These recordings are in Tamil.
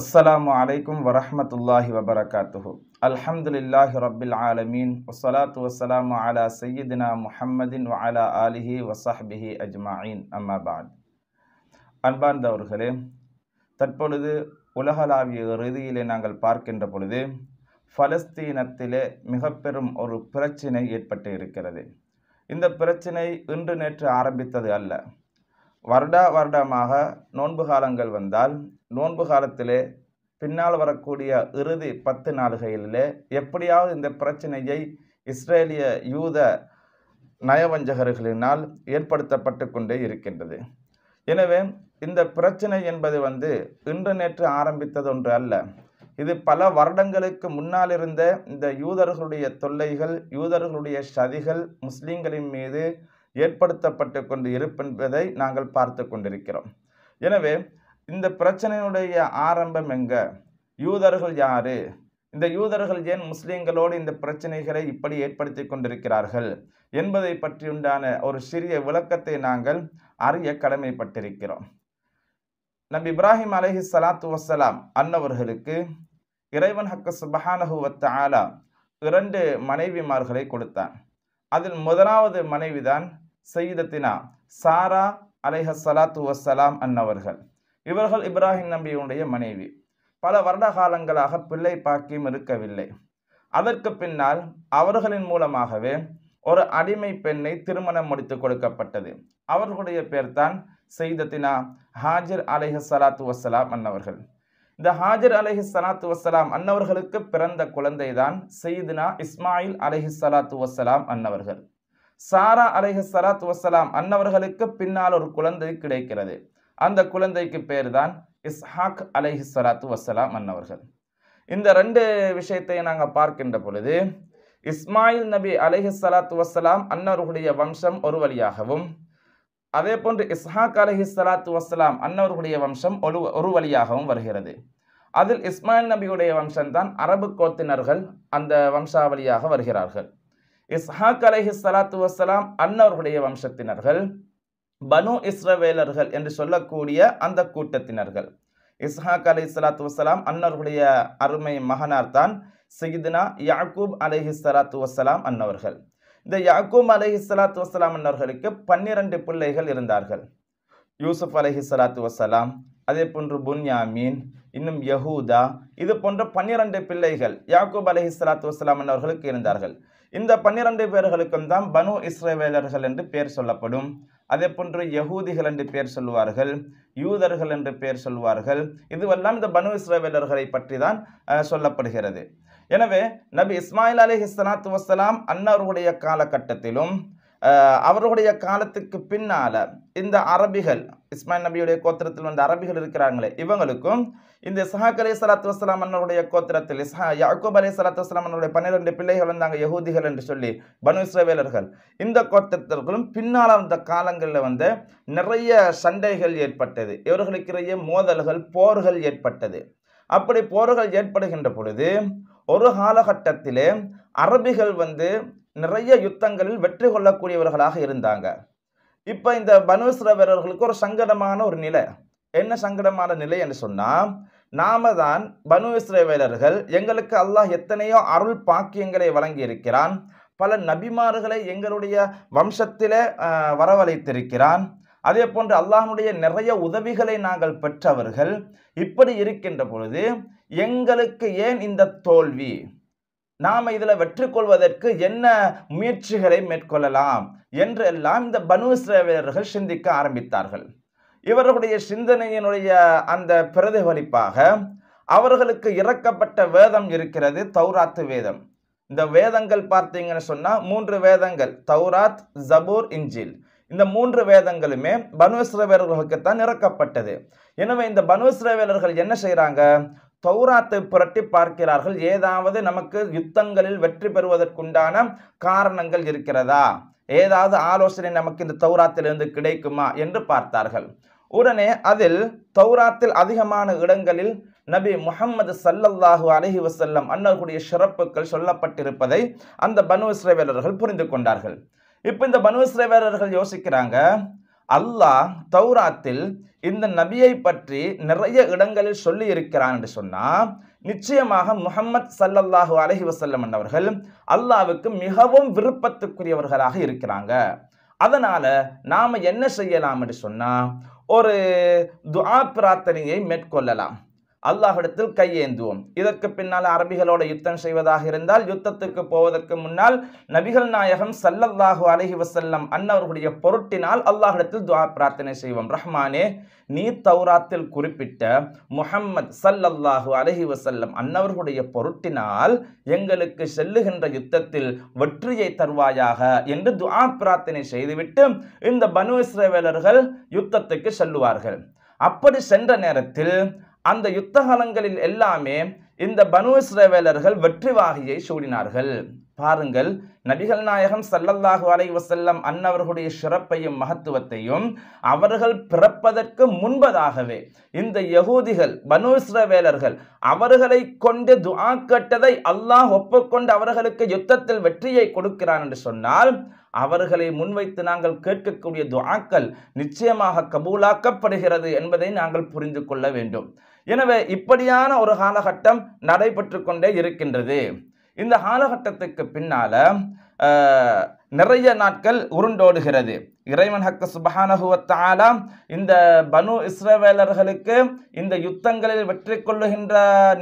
அஸ்ஸலாமு அலைக்கும் வரஹமத்துல்லாஹி வபரகாத்துஹு அல்ஹம்துலில்லாஹி ரப்பில் ஆலமீன் வசலாத்து வசலாமு அலா சையீதினா முஹம்மதின் வ அலா ஆலிஹி வசஹ்பிஹி அஜ்மாயின் அம்மாபாத் அன்பார்ந்தவர்களே தற்பொழுது உலகளாவிய ரீதியிலே நாங்கள் பார்க்கின்ற பொழுது பலஸ்தீனத்திலே மிக பெரும் ஒரு பிரச்சினை ஏற்பட்டு இருக்கிறது இந்த பிரச்சினை இன்று நேற்று ஆரம்பித்தது அல்ல வருடா வருடமாக நோன்பு காலங்கள் வந்தால் நோன்பு காலத்திலே பின்னால் வரக்கூடிய இறுதி பத்து நாடுகளிலே எப்படியாவது இந்த பிரச்சனையை இஸ்ரேலிய யூத நயவஞ்சகர்களினால் ஏற்படுத்தப்பட்டு கொண்டே இருக்கின்றது எனவே இந்த பிரச்சனை என்பது வந்து இன்று நேற்று ஆரம்பித்தது ஒன்று அல்ல இது பல வருடங்களுக்கு முன்னால் இருந்த இந்த யூதர்களுடைய தொல்லைகள் யூதர்களுடைய சதிகள் முஸ்லீம்களின் மீது ஏற்படுத்தப்பட்டு கொண்டு இருப்பென்பதை நாங்கள் பார்த்து கொண்டிருக்கிறோம் எனவே இந்த பிரச்சனையினுடைய ஆரம்பம் எங்க யூதர்கள் யாரு இந்த யூதர்கள் ஏன் முஸ்லீம்களோடு இந்த பிரச்சனைகளை இப்படி ஏற்படுத்தி கொண்டிருக்கிறார்கள் என்பதை பற்றியுண்டான ஒரு சிறிய விளக்கத்தை நாங்கள் அறிய கடமைப்பட்டிருக்கிறோம் நம் இப்ராஹிம் அலஹி சலாத்து வசலாம் அன்னவர்களுக்கு இறைவன் ஹக்க சுபஹானஹுவத்த ஆலா இரண்டு மனைவிமார்களை கொடுத்தான் அதில் முதலாவது மனைவிதான் சையிதத்தினா சாரா அலைஹ சலாத்து வசலாம் அன்னவர்கள் இவர்கள் இப்ராஹிம் நம்பியுடைய மனைவி பல வருட காலங்களாக பிள்ளை பாக்கியம் இருக்கவில்லை அதற்கு பின்னால் அவர்களின் மூலமாகவே ஒரு அடிமை பெண்ணை திருமணம் முடித்து கொடுக்கப்பட்டது அவர்களுடைய பேர்தான் செய்தத்தினா ஹாஜிர் அலைஹ சலாத்து வசலாம் அன்னவர்கள் இந்த ஹாஜர் அலஹி சலாத்து வசலாம் அன்னவர்களுக்கு பிறந்த குழந்தை தான் சயிதுனா இஸ்மாயில் அலஹி சலாத்து வசலாம் அன்னவர்கள் சாரா அலஹி சலாத்து வசலாம் அன்னவர்களுக்கு பின்னால் ஒரு குழந்தை கிடைக்கிறது அந்த குழந்தைக்கு பேர் தான் இஸ்ஹாக் அலஹி சலாத்து வசலாம் அன்னவர்கள் இந்த ரெண்டு விஷயத்தை நாங்கள் பார்க்கின்ற பொழுது இஸ்மாயில் நபி அலஹி சலாத்து வசலாம் அன்னவர்களுடைய வம்சம் ஒரு வழியாகவும் அதே போன்று இஸ்ஹாக் அலஹி சலாத்து வசலாம் அன்னவர்களுடைய வம்சம் ஒரு ஒரு வழியாகவும் வருகிறது அதில் இஸ்மாயில் நபியுடைய வம்சம்தான் அரபு கோத்தினர்கள் அந்த வம்சாவளியாக வருகிறார்கள் இஸ்ஹாக் அலஹி சலாத்து வசலாம் அன்னவர்களுடைய வம்சத்தினர்கள் பனு இஸ்ரவேலர்கள் என்று சொல்லக்கூடிய அந்த கூட்டத்தினர்கள் இஸ்ஹாக் அலி சலாத்து வசலாம் அன்னவர்களுடைய அருமை மகனார் தான் சிகிதுனா யாக்கூப் அலஹி சலாத்து வசலாம் அன்னவர்கள் இந்த யாக்கூப் அலஹி சலாத்து வசலாம் அவர்களுக்கு பன்னிரண்டு பிள்ளைகள் இருந்தார்கள் யூசுப் அலஹி சலாத்து வசலாம் அதே போன்று புன்யாமீன் இன்னும் யஹூதா இது போன்ற பன்னிரண்டு பிள்ளைகள் யாக்கூப் அலஹி சலாத்து வசலாம் அவர்களுக்கு இருந்தார்கள் இந்த பன்னிரண்டு பேர்களுக்கும் தான் பனு இஸ்ரேவேலர்கள் என்று பெயர் சொல்லப்படும் அதே போன்று யகூதிகள் என்று பெயர் சொல்லுவார்கள் யூதர்கள் என்று பெயர் சொல்லுவார்கள் இதுவெல்லாம் இந்த பனு இஸ்ரேவேலர்களை பற்றி தான் சொல்லப்படுகிறது எனவே நபி இஸ்மாயில் அலி ஹிஸ்லாத்து வசலாம் அன்னருடைய காலகட்டத்திலும் அவருடைய காலத்துக்கு பின்னால் இந்த அரபிகள் இஸ்மாயில் நபியுடைய கோத்திரத்தில் வந்த அரபிகள் இருக்கிறாங்களே இவங்களுக்கும் இந்த இஸ்ஹாக் அலி சலாத்து வஸ்லாம் அன்னருடைய கோத்திரத்தில் இஸ்ஹா யாக்கூப் அலி சலாத்து வஸ்லாம் அன்னருடைய பன்னிரெண்டு பிள்ளைகள் வந்தாங்க யகூதிகள் என்று சொல்லி பனு இஸ்ரவேலர்கள் இந்த கோத்திரத்திற்கும் பின்னால் அந்த காலங்களில் வந்து நிறைய சண்டைகள் ஏற்பட்டது இவர்களுக்கிடையே மோதல்கள் போர்கள் ஏற்பட்டது அப்படி போர்கள் ஏற்படுகின்ற பொழுது ஒரு காலகட்டத்திலே அரபிகள் வந்து நிறைய யுத்தங்களில் வெற்றி கொள்ளக்கூடியவர்களாக இருந்தாங்க இப்போ இந்த பனுசுர வீரர்களுக்கு ஒரு சங்கடமான ஒரு நிலை என்ன சங்கடமான நிலை என்று சொன்னால் நாம தான் பனு வீரர்கள் எங்களுக்கு அல்லாஹ் எத்தனையோ அருள் பாக்கியங்களை வழங்கி இருக்கிறான் பல நபிமார்களை எங்களுடைய வம்சத்திலே வரவழைத்திருக்கிறான் அதே போன்று அல்லாஹனுடைய நிறைய உதவிகளை நாங்கள் பெற்றவர்கள் இப்படி இருக்கின்ற பொழுது எங்களுக்கு ஏன் இந்த தோல்வி நாம் இதில் வெற்றி கொள்வதற்கு என்ன முயற்சிகளை மேற்கொள்ளலாம் என்று எல்லாம் இந்த பனு சிந்திக்க ஆரம்பித்தார்கள் இவர்களுடைய சிந்தனையினுடைய அந்த பிரதிபலிப்பாக அவர்களுக்கு இறக்கப்பட்ட வேதம் இருக்கிறது தௌராத்து வேதம் இந்த வேதங்கள் பார்த்தீங்கன்னு சொன்னால் மூன்று வேதங்கள் தௌராத் ஜபூர் இஞ்சில் இந்த மூன்று வேதங்களுமே பனு தான் இறக்கப்பட்டது எனவே இந்த பனு என்ன செய்கிறாங்க தௌராத்தை புரட்டி பார்க்கிறார்கள் ஏதாவது நமக்கு யுத்தங்களில் வெற்றி பெறுவதற்குண்டான காரணங்கள் இருக்கிறதா ஏதாவது ஆலோசனை நமக்கு இந்த தௌராத்திலிருந்து கிடைக்குமா என்று பார்த்தார்கள் உடனே அதில் தௌராத்தில் அதிகமான இடங்களில் நபி முகம்மது சல்லல்லாஹு அலஹி வசல்லம் அன்னர்களுடைய சிறப்புகள் சொல்லப்பட்டிருப்பதை அந்த பனு இஸ்ரேவேலர்கள் புரிந்து கொண்டார்கள் இப்போ இந்த பனு யோசிக்கிறாங்க அல்லாஹ் தௌராத்தில் இந்த நபியை பற்றி நிறைய இடங்களில் சொல்லி இருக்கிறான் என்று சொன்னால் நிச்சயமாக முகமது சல்லல்லாஹு அலஹி வசல்லம் என்றவர்கள் அல்லாவுக்கு மிகவும் விருப்பத்துக்குரியவர்களாக இருக்கிறாங்க அதனால் நாம் என்ன செய்யலாம் என்று சொன்னால் ஒரு துஆ பிரார்த்தனையை மேற்கொள்ளலாம் அல்லாஹிடத்தில் கையேந்துவோம் இதற்கு பின்னால் அரபிகளோட யுத்தம் செய்வதாக இருந்தால் யுத்தத்துக்கு போவதற்கு முன்னால் நபிகள் நாயகம் சல்லல்லாஹு அலஹி வசல்லம் அன்னவர்களுடைய பொருட்டினால் அல்லாஹிடத்தில் துவா பிரார்த்தனை செய்வோம் ரஹ்மானே நீ தௌராத்தில் குறிப்பிட்ட முஹம்மத் சல்லல்லாஹு அலஹி வசல்லம் அன்னவர்களுடைய பொருட்டினால் எங்களுக்கு செல்லுகின்ற யுத்தத்தில் வெற்றியை தருவாயாக என்று துவா பிரார்த்தனை செய்துவிட்டு இந்த பனு இஸ்ரேவேலர்கள் யுத்தத்துக்கு செல்லுவார்கள் அப்படி சென்ற நேரத்தில் அந்த யுத்தகலங்களில் எல்லாமே இந்த பனு இஸ்ரவேலர்கள் வெற்றி வாகியை சூடினார்கள் பாருங்கள் நபிகள் நாயகம் சல்லல்லாஹு அலை வசல்லம் அன்னவர்களுடைய சிறப்பையும் மகத்துவத்தையும் அவர்கள் பிறப்பதற்கு முன்பதாகவே இந்த யகூதிகள் பனு இஸ்ரவேலர்கள் அவர்களை கொண்டு துஆ கட்டதை அல்லாஹ் ஒப்புக்கொண்டு அவர்களுக்கு யுத்தத்தில் வெற்றியை கொடுக்கிறான் என்று சொன்னால் அவர்களை முன்வைத்து நாங்கள் கேட்கக்கூடிய துஆக்கள் நிச்சயமாக கபூலாக்கப்படுகிறது என்பதை நாங்கள் புரிந்து கொள்ள வேண்டும் எனவே இப்படியான ஒரு காலகட்டம் நடைபெற்று கொண்டே இருக்கின்றது இந்த காலகட்டத்துக்கு பின்னால் நிறைய நாட்கள் உருண்டோடுகிறது இறைவன் ஹக்க சுபஹானகுவத்தாலா இந்த பனு இஸ்ரவேலர்களுக்கு இந்த யுத்தங்களில் வெற்றி கொள்ளுகின்ற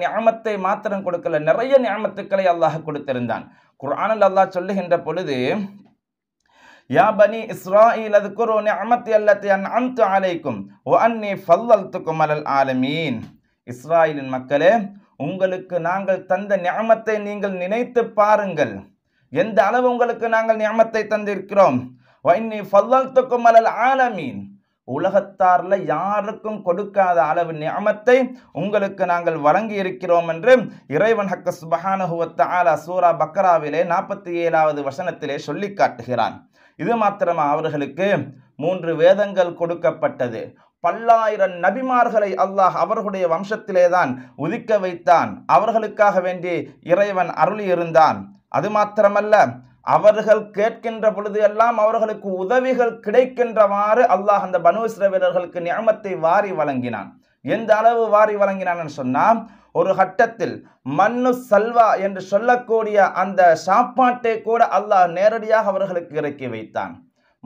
ஞாபத்தை மாத்திரம் கொடுக்கல நிறைய ஞாபத்துக்களை அல்லாஹ் கொடுத்திருந்தான் குரானல் அல்லாஹ் சொல்லுகின்ற பொழுது யா பனி இஸ்ராயில் அதுக்குரு நிஅமத்தி அல்லத்தி அன் அம்து அலைக்கும் ஒ அன்னி ஃபல்லல்துக்கும் அலல் ஆலமீன் இஸ்ராயலின் மக்களே உங்களுக்கு நாங்கள் தந்த ஞாமத்தை நீங்கள் நினைத்து பாருங்கள் எந்த அளவு உங்களுக்கு நாங்கள் ஞாமத்தை தந்திருக்கிறோம் வைனி ஃபல்லல்துக்கும் அலல் ஆலமீன் உலகத்தாரில் யாருக்கும் கொடுக்காத அளவு நியமத்தை உங்களுக்கு நாங்கள் வழங்கி இருக்கிறோம் என்று இறைவன் ஹக்க சுபஹானஹுவத்த ஆலா சூரா பக்ராவிலே நாற்பத்தி ஏழாவது வசனத்திலே சொல்லி காட்டுகிறான் இது மாத்திரமா அவர்களுக்கு மூன்று வேதங்கள் கொடுக்கப்பட்டது பல்லாயிரம் நபிமார்களை அல்லாஹ் அவர்களுடைய வம்சத்திலே தான் உதிக்க வைத்தான் அவர்களுக்காக வேண்டி இறைவன் அருளி இருந்தான் அது மாத்திரமல்ல அவர்கள் கேட்கின்ற பொழுது எல்லாம் அவர்களுக்கு உதவிகள் கிடைக்கின்றவாறு அல்லாஹ் அந்த பனு வீரர்களுக்கு நியமத்தை வாரி வழங்கினான் எந்த அளவு வாரி வழங்கினான்னு சொன்னால் ஒரு கட்டத்தில் மண்ணு சல்வா என்று சொல்லக்கூடிய அந்த சாப்பாட்டை கூட அல்லாஹ் நேரடியாக அவர்களுக்கு இறக்கி வைத்தான்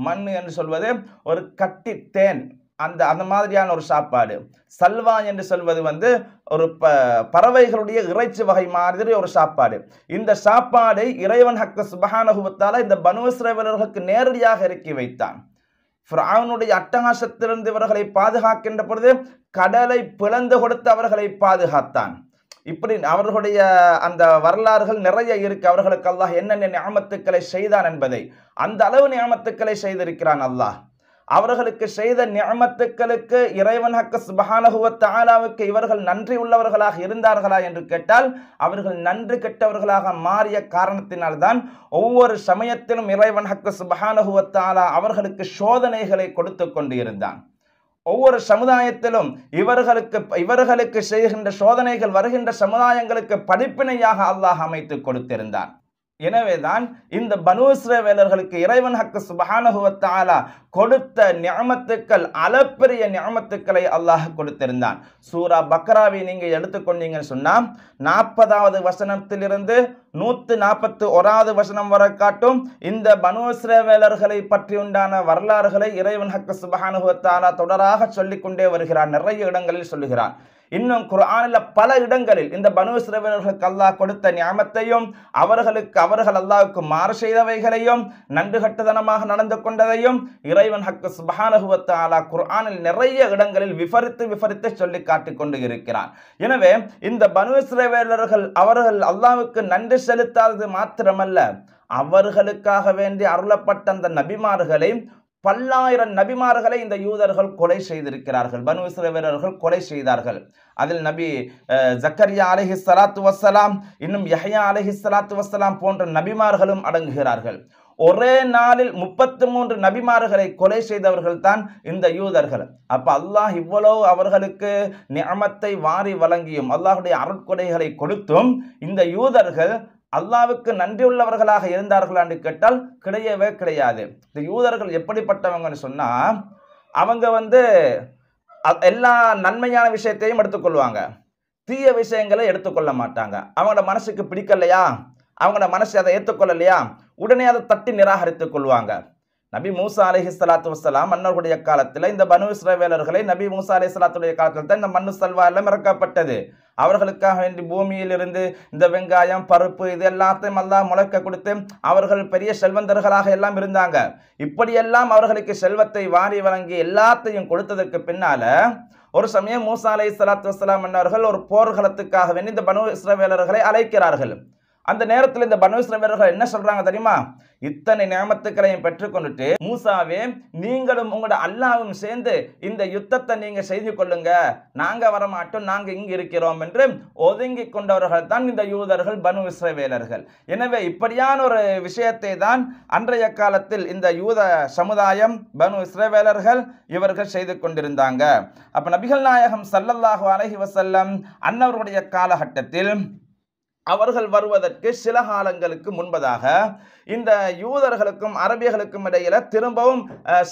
மண் என்று சொல்வது ஒரு கட்டி தேன் அந்த அந்த மாதிரியான ஒரு சாப்பாடு சல்வா என்று சொல்வது வந்து ஒரு ப பறவைகளுடைய இறைச்சி வகை மாதிரி ஒரு சாப்பாடு இந்த சாப்பாடை இறைவன் ஹக்க சுபகானுபவத்தால் இந்த பனுவசிரவர்களுக்கு நேரடியாக இறக்கி வைத்தான் ஃப்ராவனுடைய அட்டகாசத்திலிருந்து இவர்களை பாதுகாக்கின்ற பொழுது கடலை பிளந்து கொடுத்து அவர்களை பாதுகாத்தான் இப்படி அவர்களுடைய அந்த வரலாறுகள் நிறைய இருக்கு அவர்களுக்கு அல்லாஹ் என்னென்ன நியாமத்துக்களை செய்தான் என்பதை அந்த அளவு நியமத்துக்களை செய்திருக்கிறான் அல்லாஹ் அவர்களுக்கு செய்த நியமத்துக்களுக்கு இறைவன் ஹக்க சுபஹானகுவத் ஆலாவுக்கு இவர்கள் நன்றி உள்ளவர்களாக இருந்தார்களா என்று கேட்டால் அவர்கள் நன்றி கெட்டவர்களாக மாறிய காரணத்தினால்தான் ஒவ்வொரு சமயத்திலும் இறைவன் ஹக்க சுபஹானகுவத் ஆலா அவர்களுக்கு சோதனைகளை கொடுத்து கொண்டு இருந்தான் ஒவ்வொரு சமுதாயத்திலும் இவர்களுக்கு இவர்களுக்கு செய்கின்ற சோதனைகள் வருகின்ற சமுதாயங்களுக்கு படிப்பினையாக அல்லாஹ் அமைத்து கொடுத்திருந்தான் எனவேதான் இந்த வேலர்களுக்கு இறைவன் ஹக்கு சுபஹானகுவத்தாலா கொடுத்த நியமத்துக்கள் அளப்பெரிய நியமத்துக்களை அல்லாஹ் கொடுத்திருந்தான் சூரா பக்ராவை நீங்கள் எடுத்துக்கொண்டீங்கன்னு சொன்னால் நாற்பதாவது வசனத்திலிருந்து நூற்று நாற்பத்து ஒராவது வசனம் வர காட்டும் இந்த வேலர்களை பற்றி உண்டான வரலாறுகளை இறைவன் ஹக்கு சுபானுகுவத்தாலா தொடராக சொல்லிக்கொண்டே வருகிறான் நிறைய இடங்களில் சொல்லுகிறான் இன்னும் குரானில் பல இடங்களில் இந்த பனு அல்லாஹ் கொடுத்த ஞாபத்தையும் அவர்களுக்கு அவர்கள் அல்லாவுக்கு மாறு செய்தவைகளையும் நன்று கட்டுதனமாக நடந்து கொண்டதையும் இறைவன் ஹக்கு சுபஹானகுவத்து ஆலா குரானில் நிறைய இடங்களில் விபரித்து விபரித்து சொல்லி கொண்டு இருக்கிறான் எனவே இந்த பனு அவர்கள் அல்லாவுக்கு நன்றி செலுத்தாதது மாத்திரமல்ல அவர்களுக்காக வேண்டி அருளப்பட்ட அந்த நபிமார்களை பல்லாயிரம் நபிமார்களை இந்த யூதர்கள் கொலை செய்திருக்கிறார்கள் பனு வீரர்கள் கொலை செய்தார்கள் அதில் நபி ஜக்கரியா அலஹி சலாத்து வசலாம் இன்னும் யஹயா அலஹி சலாத்து வசலாம் போன்ற நபிமார்களும் அடங்குகிறார்கள் ஒரே நாளில் முப்பத்து மூன்று நபிமார்களை கொலை செய்தவர்கள் தான் இந்த யூதர்கள் அப்ப அல்லாஹ் இவ்வளவு அவர்களுக்கு நியமத்தை வாரி வழங்கியும் அல்லாஹுடைய அருட்கொடைகளை கொடுத்தும் இந்த யூதர்கள் அல்லாவுக்கு நன்றியுள்ளவர்களாக இருந்தார்களான்னு கேட்டால் கிடையவே கிடையாது இந்த யூதர்கள் எப்படிப்பட்டவங்கன்னு சொன்னால் அவங்க வந்து எல்லா நன்மையான விஷயத்தையும் எடுத்துக்கொள்வாங்க தீய விஷயங்களை எடுத்துக்கொள்ள மாட்டாங்க அவங்களோட மனசுக்கு பிடிக்கலையா அவங்களோட மனசு அதை ஏற்றுக்கொள்ளலையா உடனே அதை தட்டி நிராகரித்து கொள்வாங்க நபி மூசா அலி சலாத்து வசலாம் மன்னர்களுடைய காலத்தில் இந்த பனு இஸ்ரவேலர்களை நபி மூசா அலி சலாத்துடைய காலத்தில் தான் இந்த மண்ணு செல்வாரில் எல்லாம் இறக்கப்பட்டது அவர்களுக்காக வேண்டி பூமியில் இருந்து இந்த வெங்காயம் பருப்பு இது எல்லாத்தையும் எல்லாம் முளைக்க கொடுத்து அவர்கள் பெரிய செல்வந்தர்களாக எல்லாம் இருந்தாங்க இப்படியெல்லாம் அவர்களுக்கு செல்வத்தை வாரி வழங்கி எல்லாத்தையும் கொடுத்ததற்கு பின்னால ஒரு சமயம் மூசா அலை சலாத்து வசலாம் என்பவர்கள் ஒரு போர்க்களத்துக்காக வேண்டி இந்த பனு இஸ்ரவேலர்களை அழைக்கிறார்கள் அந்த நேரத்தில் இந்த பனு இஸ்ரவேலர்கள் என்ன சொல்றாங்க தெரியுமா இத்தனை நியமத்துக்களையும் பெற்றுக்கொண்டுட்டு மூசாவே நீங்களும் உங்களோட அல்லாவும் சேர்ந்து இந்த யுத்தத்தை நீங்க செய்து கொள்ளுங்க நாங்க வரமாட்டோம் நாங்க இங்கு இருக்கிறோம் என்று ஒதுங்கி கொண்டவர்கள் தான் இந்த யூதர்கள் பனு இஸ்ரவேலர்கள் எனவே இப்படியான ஒரு விஷயத்தை தான் அன்றைய காலத்தில் இந்த யூத சமுதாயம் பனு இஸ்ரவேலர்கள் இவர்கள் செய்து கொண்டிருந்தாங்க அப்ப நபிகள் நாயகம் சல்லல்லாஹு அலஹி வசல்லம் அன்னவருடைய காலகட்டத்தில் அவர்கள் வருவதற்கு சில காலங்களுக்கு முன்பதாக இந்த யூதர்களுக்கும் அரபியர்களுக்கும் இடையில திரும்பவும்